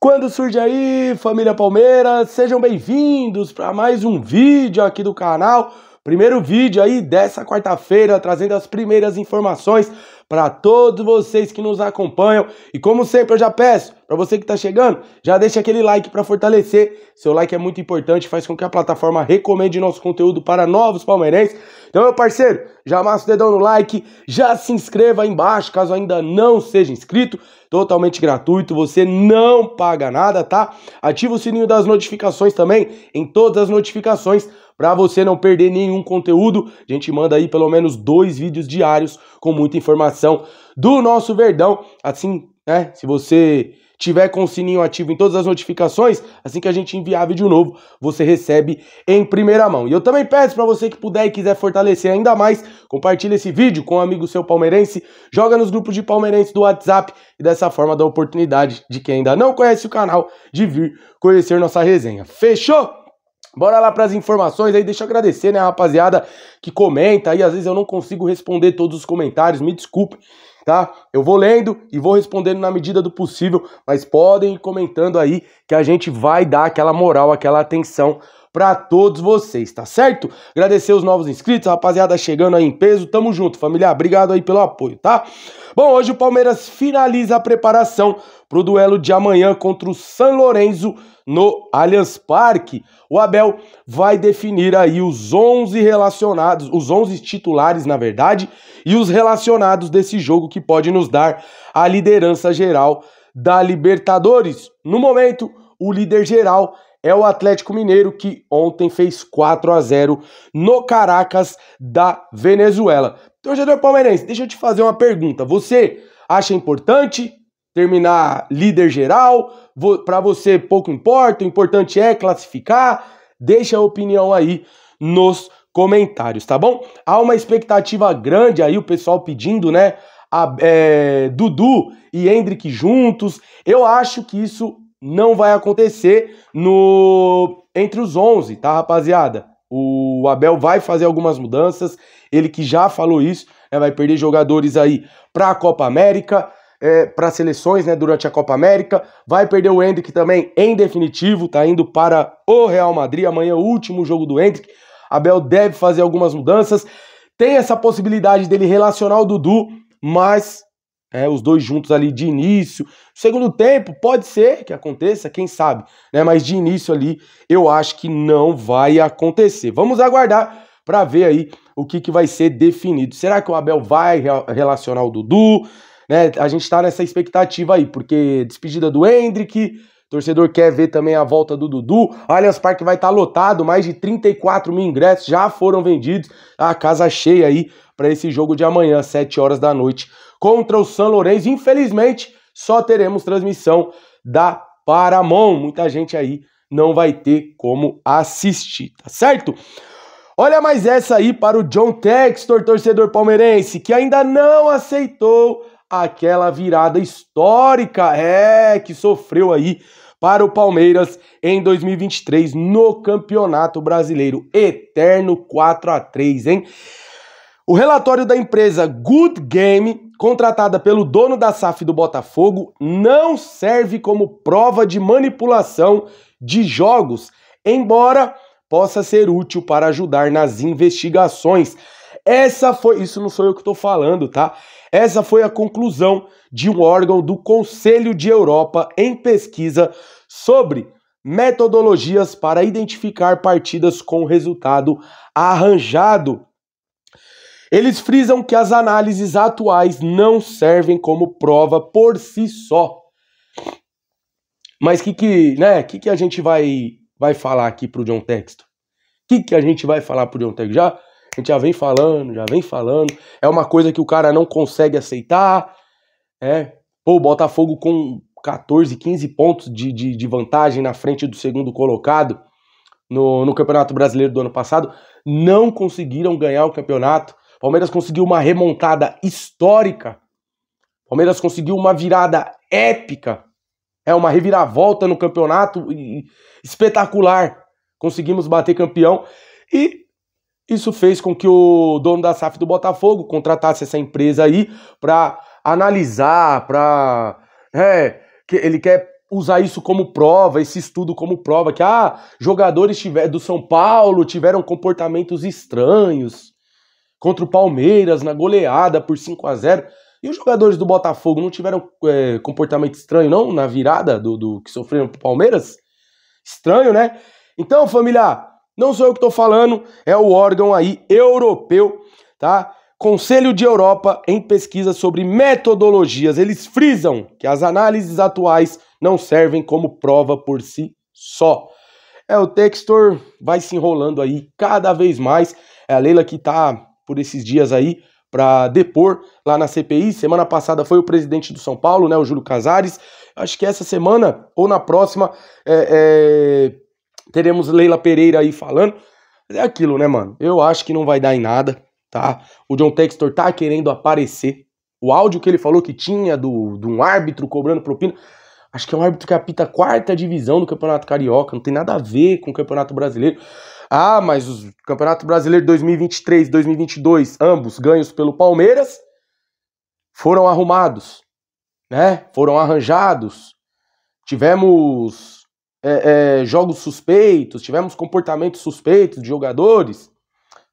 Quando surge aí, família Palmeiras, sejam bem-vindos para mais um vídeo aqui do canal. Primeiro vídeo aí dessa quarta-feira, trazendo as primeiras informações para todos vocês que nos acompanham. E como sempre, eu já peço, para você que está chegando, já deixa aquele like para fortalecer. Seu like é muito importante, faz com que a plataforma recomende nosso conteúdo para novos palmeirenses. Então, meu parceiro, já amassa o dedão no like, já se inscreva aí embaixo, caso ainda não seja inscrito, totalmente gratuito, você não paga nada, tá? Ativa o sininho das notificações também, em todas as notificações, para você não perder nenhum conteúdo. A gente manda aí pelo menos dois vídeos diários com muita informação do nosso Verdão. Assim, né, se você tiver com o sininho ativo em todas as notificações, assim que a gente enviar vídeo novo, você recebe em primeira mão. E eu também peço para você que puder e quiser fortalecer ainda mais, compartilha esse vídeo com um amigo seu palmeirense, joga nos grupos de palmeirenses do WhatsApp e dessa forma dá oportunidade de quem ainda não conhece o canal de vir conhecer nossa resenha. Fechou? Bora lá para as informações aí, deixa eu agradecer, né, rapaziada que comenta aí, às vezes eu não consigo responder todos os comentários, me desculpe tá? Eu vou lendo e vou respondendo na medida do possível, mas podem ir comentando aí que a gente vai dar aquela moral, aquela atenção para todos vocês, tá certo? Agradecer os novos inscritos, rapaziada chegando aí em peso. Tamo junto, família. Obrigado aí pelo apoio, tá? Bom, hoje o Palmeiras finaliza a preparação pro duelo de amanhã contra o San Lorenzo no Allianz Parque. O Abel vai definir aí os 11 relacionados, os 11 titulares, na verdade, e os relacionados desse jogo que pode nos dar a liderança geral da Libertadores. No momento, o líder geral é o Atlético Mineiro que ontem fez 4 a 0 no Caracas da Venezuela. Torcedor palmeirense, deixa eu te fazer uma pergunta. Você acha importante terminar líder geral? Para você pouco importa, o importante é classificar. Deixa a opinião aí nos comentários, tá bom? Há uma expectativa grande aí, o pessoal pedindo, né? A, é, Dudu e Hendrick juntos. Eu acho que isso não vai acontecer no entre os 11, tá, rapaziada? O Abel vai fazer algumas mudanças, ele que já falou isso, né, vai perder jogadores aí para a Copa América, é, para seleções né, durante a Copa América, vai perder o Hendrick também em definitivo, tá indo para o Real Madrid, amanhã é o último jogo do Hendrick, Abel deve fazer algumas mudanças, tem essa possibilidade dele relacionar o Dudu, mas é, os dois juntos ali de início. Segundo tempo, pode ser que aconteça, quem sabe, né? Mas de início ali, eu acho que não vai acontecer. Vamos aguardar para ver aí o que, que vai ser definido. Será que o Abel vai relacionar o Dudu? Né? A gente está nessa expectativa aí, porque despedida do Hendrick, torcedor quer ver também a volta do Dudu. Allianz Parque vai estar tá lotado, mais de 34 mil ingressos já foram vendidos. A casa cheia aí para esse jogo de amanhã, 7 horas da noite contra o São Lourenço. Infelizmente, só teremos transmissão da Paramon. Muita gente aí não vai ter como assistir, tá certo? Olha mais essa aí para o John Textor, torcedor palmeirense, que ainda não aceitou aquela virada histórica, é, que sofreu aí para o Palmeiras em 2023 no Campeonato Brasileiro. Eterno 4 a 3, hein? O relatório da empresa Good Game contratada pelo dono da SAF do Botafogo, não serve como prova de manipulação de jogos, embora possa ser útil para ajudar nas investigações. Essa foi, isso não sou eu que estou falando, tá? Essa foi a conclusão de um órgão do Conselho de Europa em pesquisa sobre metodologias para identificar partidas com resultado arranjado. Eles frisam que as análises atuais não servem como prova por si só. Mas que que, né, que que a gente vai vai falar aqui pro John Texto? Que que a gente vai falar pro John Texto? Já a gente já vem falando, já vem falando. É uma coisa que o cara não consegue aceitar, é. Pô, o Botafogo com 14, 15 pontos de, de, de vantagem na frente do segundo colocado no, no Campeonato Brasileiro do ano passado, não conseguiram ganhar o campeonato. Palmeiras conseguiu uma remontada histórica. Palmeiras conseguiu uma virada épica. É uma reviravolta no campeonato espetacular. Conseguimos bater campeão e isso fez com que o dono da SAF do Botafogo contratasse essa empresa aí para analisar, para é, que ele quer usar isso como prova, esse estudo como prova que ah, jogadores tiver, do São Paulo tiveram comportamentos estranhos contra o Palmeiras na goleada por 5 a 0 E os jogadores do Botafogo não tiveram é, comportamento estranho, não? Na virada do, do que sofreram pro Palmeiras? Estranho, né? Então, família, não sou eu que estou falando, é o órgão aí europeu, tá? Conselho de Europa em pesquisa sobre metodologias. Eles frisam que as análises atuais não servem como prova por si só. É, o Textor vai se enrolando aí cada vez mais. É a Leila que tá por esses dias aí para depor lá na CPI. Semana passada foi o presidente do São Paulo, né, o Júlio Casares. Acho que essa semana ou na próxima é, é, teremos Leila Pereira aí falando. É aquilo, né, mano? Eu acho que não vai dar em nada, tá? O John Textor tá querendo aparecer. O áudio que ele falou que tinha do, de um árbitro cobrando propina. Acho que é um árbitro que apita a quarta divisão do Campeonato Carioca, não tem nada a ver com o Campeonato Brasileiro. Ah, mas o Campeonato Brasileiro 2023 2022, ambos ganhos pelo Palmeiras, foram arrumados, né? Foram arranjados. Tivemos é, é, jogos suspeitos, tivemos comportamentos suspeitos de jogadores.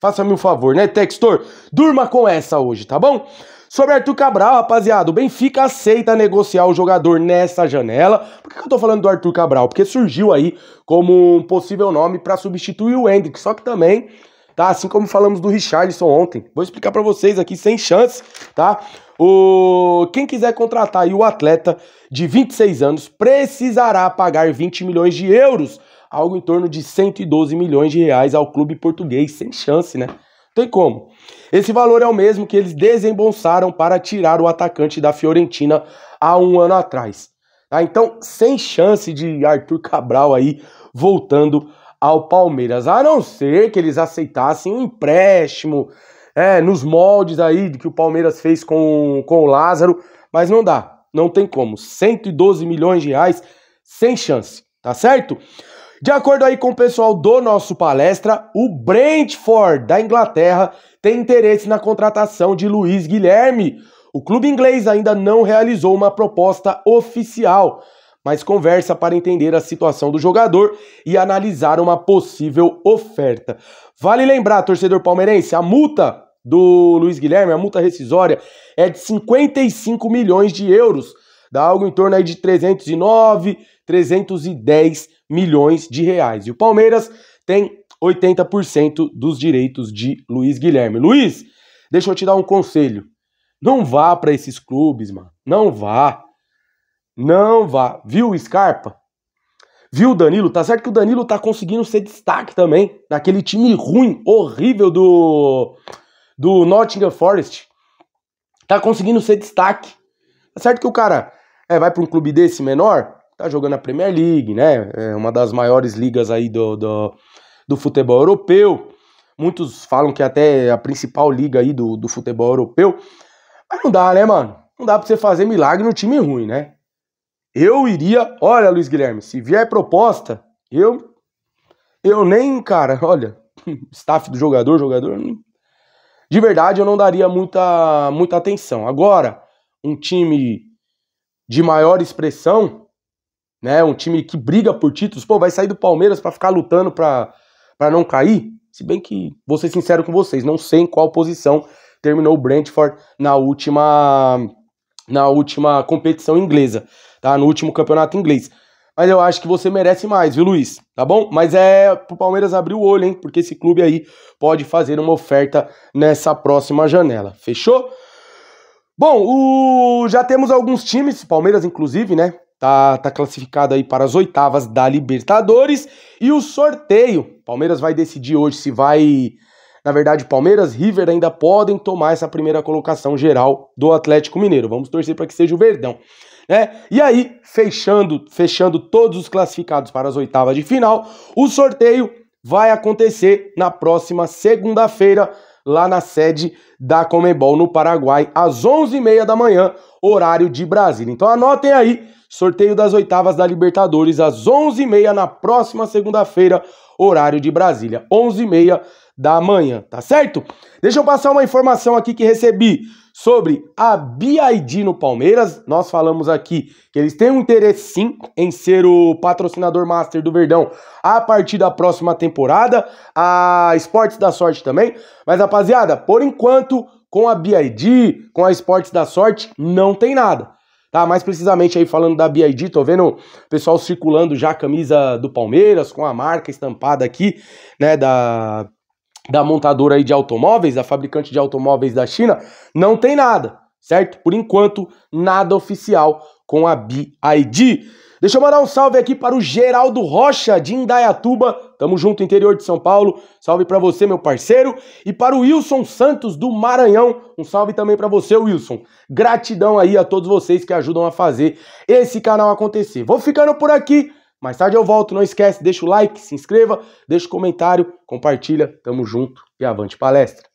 Faça-me um favor, né, Textor? Durma com essa hoje, tá bom? Sobre Arthur Cabral, rapaziada, o Benfica aceita negociar o jogador nessa janela. Por que eu tô falando do Arthur Cabral? Porque surgiu aí como um possível nome para substituir o Hendrick, só que também tá? Assim como falamos do Richarlison ontem. Vou explicar para vocês aqui sem chance, tá? O quem quiser contratar o atleta de 26 anos precisará pagar 20 milhões de euros, algo em torno de 112 milhões de reais ao clube português, sem chance, né? Tem como. Esse valor é o mesmo que eles desembolsaram para tirar o atacante da Fiorentina há um ano atrás. Tá? Então, sem chance de Arthur Cabral aí voltando ao Palmeiras, a não ser que eles aceitassem um empréstimo, é, nos moldes aí que o Palmeiras fez com, com o Lázaro, mas não dá, não tem como. 112 milhões de reais, sem chance, tá certo? De acordo aí com o pessoal do nosso palestra, o Brentford da Inglaterra tem interesse na contratação de Luiz Guilherme. O clube inglês ainda não realizou uma proposta oficial, mas conversa para entender a situação do jogador e analisar uma possível oferta. Vale lembrar, torcedor palmeirense, a multa do Luiz Guilherme, a multa rescisória é de 55 milhões de euros, dá algo em torno aí de 309, 310 milhões de reais. E o Palmeiras tem 80% dos direitos de Luiz Guilherme. Luiz, deixa eu te dar um conselho. Não vá para esses clubes, mano. Não vá. Não vá. Viu o Scarpa? Viu o Danilo? Tá certo que o Danilo tá conseguindo ser destaque também naquele time ruim, horrível do do Nottingham Forest. Tá conseguindo ser destaque. Tá certo que o cara é, vai para um clube desse menor, tá jogando a Premier League, né? É uma das maiores ligas aí do, do, do futebol europeu. Muitos falam que é até a principal liga aí do, do futebol europeu. Mas não dá, né, mano? Não dá pra você fazer milagre no time ruim, né? Eu iria, olha, Luiz Guilherme, se vier proposta, eu eu nem, cara, olha, staff do jogador, jogador, hum, de verdade eu não daria muita muita atenção. Agora, um time de maior expressão, né? Um time que briga por títulos, pô, vai sair do Palmeiras para ficar lutando para não cair? Se bem que, vou ser sincero com vocês, não sei em qual posição terminou o Brentford na última na última competição inglesa, tá? No último campeonato inglês. Mas eu acho que você merece mais, viu, Luiz? Tá bom? Mas é pro Palmeiras abrir o olho, hein? Porque esse clube aí pode fazer uma oferta nessa próxima janela. Fechou? Bom, o... já temos alguns times, Palmeiras inclusive, né? tá, tá classificado aí para as oitavas da Libertadores. E o sorteio, Palmeiras vai decidir hoje se vai... Na verdade, Palmeiras, River ainda podem tomar essa primeira colocação geral do Atlético Mineiro. Vamos torcer para que seja o Verdão. Né? E aí, fechando, fechando todos os classificados para as oitavas de final, o sorteio vai acontecer na próxima segunda-feira, lá na sede da Comebol no Paraguai, às 11h30 da manhã, horário de Brasília. Então anotem aí Sorteio das oitavas da Libertadores às 11h30 na próxima segunda-feira, horário de Brasília. 11h30 da manhã, tá certo? Deixa eu passar uma informação aqui que recebi sobre a BID no Palmeiras. Nós falamos aqui que eles têm um interesse sim em ser o patrocinador master do Verdão a partir da próxima temporada. A Esportes da Sorte também. Mas rapaziada, por enquanto, com a BID, com a Esportes da Sorte, não tem nada. Tá, mais precisamente aí falando da BID, tô vendo o pessoal circulando já a camisa do Palmeiras com a marca estampada aqui, né, da da montadora aí de automóveis, da fabricante de automóveis da China, não tem nada, certo? Por enquanto, nada oficial com a BID. Deixa eu mandar um salve aqui para o Geraldo Rocha, de Indaiatuba. Tamo junto, interior de São Paulo. Salve para você, meu parceiro. E para o Wilson Santos, do Maranhão. Um salve também para você, Wilson. Gratidão aí a todos vocês que ajudam a fazer esse canal acontecer. Vou ficando por aqui. Mais tarde eu volto. Não esquece, deixa o like, se inscreva, deixa o comentário, compartilha. Tamo junto e avante palestra.